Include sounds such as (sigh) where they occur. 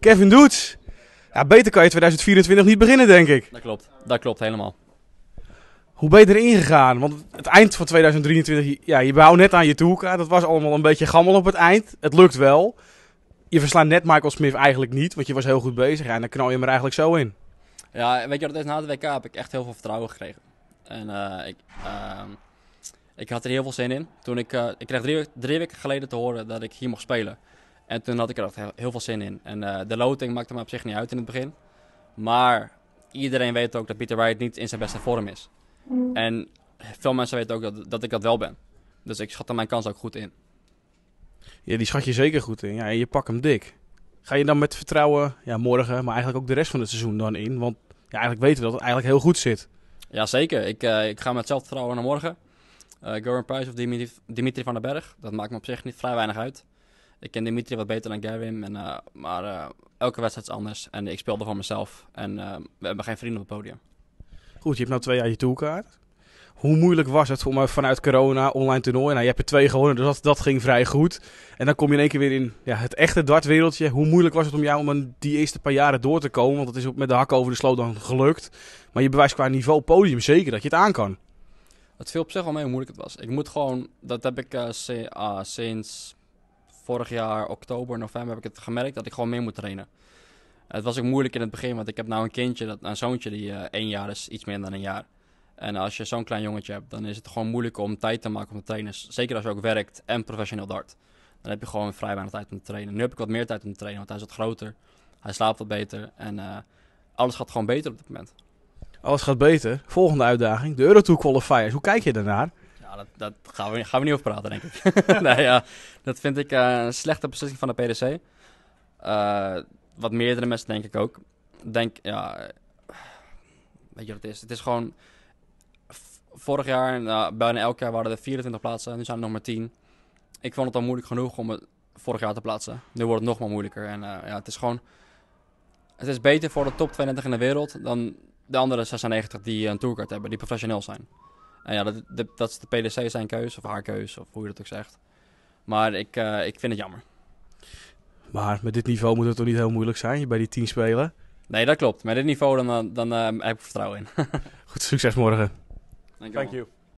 Kevin Doets. Ja, beter kan je 2024 niet beginnen, denk ik. Dat klopt, dat klopt helemaal. Hoe ben je Want het eind van 2023, ja, je bouwt net aan je toeka. Dat was allemaal een beetje gammel op het eind. Het lukt wel. Je verslaat net Michael Smith eigenlijk niet, want je was heel goed bezig. en dan knal je hem er eigenlijk zo in. Ja, weet je wat is? Na de WK heb ik echt heel veel vertrouwen gekregen. En eh, ik, ehm, ik had er heel veel zin in. Toen ik, eh, ik kreeg drie weken geleden te horen dat ik hier mocht spelen. En toen had ik er echt heel veel zin in. En eh, de loting maakte me op zich niet uit in het begin. Maar iedereen weet ook dat Peter Wright niet in zijn beste vorm is. En veel mensen weten ook dat, dat ik dat wel ben. Dus ik schat er mijn kans ook goed in. Ja, die schat je zeker goed in. Ja, en je pakt hem dik. Ga je dan met vertrouwen, ja, morgen, maar eigenlijk ook de rest van het seizoen dan in? Want ja, eigenlijk weten we dat het eigenlijk heel goed zit. Ja, zeker. Ik, eh, ik ga met zelfvertrouwen naar morgen. Uh, eh, Goran Price of Dimitri, Dimitri van den Berg. Dat maakt me op zich niet vrij weinig uit. Ik ken Dimitri wat beter dan Gavin. En, eh, maar eh, elke wedstrijd is anders. En ik speelde voor mezelf. En eh, we hebben geen vrienden op het podium. Goed, je hebt nou twee jaar je toolkaart. Hoe moeilijk was het om vanuit corona online toernooi? Nou, je hebt er twee gewonnen, dus dat, dat ging vrij goed. En dan kom je in één keer weer in ja, het echte dartwereldje. Hoe moeilijk was het om jou om een, die eerste paar jaren door te komen? Want dat is met de hakken over de sloot dan gelukt. Maar je bewijst qua niveau podium zeker dat je het aan kan. Het viel op zich al mee hoe moeilijk het was. Ik moet gewoon, dat heb ik ah, sinds vorig jaar oktober, november heb ik het gemerkt dat ik gewoon meer moet trainen. Het was ook moeilijk in het begin, want ik heb nou een kindje, dat, een zoontje die eh, één jaar is, iets meer dan een jaar. En als je zo'n klein jongetje hebt, dan is het gewoon moeilijk om tijd te maken om te trainen. Zeker als je ook werkt en professioneel dart. Dan heb je gewoon vrij weinig tijd om te trainen. Nu heb ik wat meer tijd om te trainen, want hij is wat groter. Hij slaapt wat beter en eh, alles gaat gewoon beter op dit moment. Alles gaat beter. Volgende uitdaging, de Eurotour qualifiers. Hoe kijk je daarnaar? Ja, dat, dat, gaan, we, gaan we niet over praten, denk ik. (laughs) nee, ja, dat vind ik eh, een slechte beslissing van de PDC. Uh, eh, wat meerdere mensen, denk ik ook. Denk, ja... Eh, weet je wat het is? Het is gewoon... Vorig jaar, nou, bijna elk jaar waren er 24 plaatsen. Nu zijn er nog maar 10. Ik vond het al moeilijk genoeg om het vorig jaar te plaatsen. Nu wordt het nog maar moeilijker. En ja, het is gewoon... Het is beter voor de top 32 in de wereld dan de andere 96 die een tourcard hebben, die professioneel zijn. Nou ja, dat, dat, is de PDC zijn keus, of haar keus, of hoe je dat ook zegt. Maar ik, eh, ik vind het jammer. Maar met dit niveau moet het toch niet heel moeilijk zijn, je bij die team spelen? Nee, dat klopt. Met dit niveau dan, dan, eh, heb ik vertrouwen in. (laughs) Goed succes morgen. Dank je.